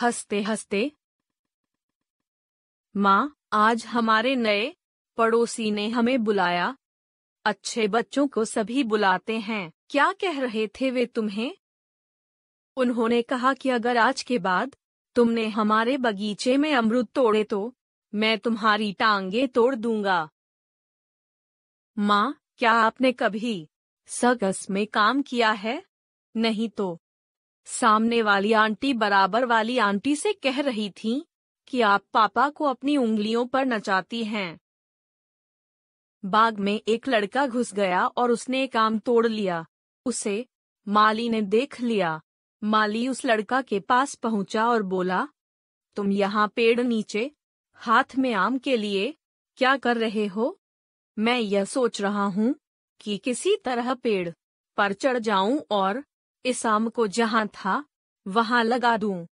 हंसते हंसते माँ आज हमारे नए पड़ोसी ने हमें बुलाया अच्छे बच्चों को सभी बुलाते हैं क्या कह रहे थे वे तुम्हें उन्होंने कहा कि अगर आज के बाद तुमने हमारे बगीचे में अमृत तोड़े तो मैं तुम्हारी टांगे तोड़ दूंगा माँ क्या आपने कभी सगस में काम किया है नहीं तो सामने वाली आंटी बराबर वाली आंटी से कह रही थी कि आप पापा को अपनी उंगलियों पर नचाती हैं बाग में एक लड़का घुस गया और उसने एक आम तोड़ लिया उसे माली ने देख लिया माली उस लड़का के पास पहुंचा और बोला तुम यहाँ पेड़ नीचे हाथ में आम के लिए क्या कर रहे हो मैं यह सोच रहा हूँ कि किसी तरह पेड़ पर चढ़ जाऊं और इसाम को जहां था वहां लगा दूं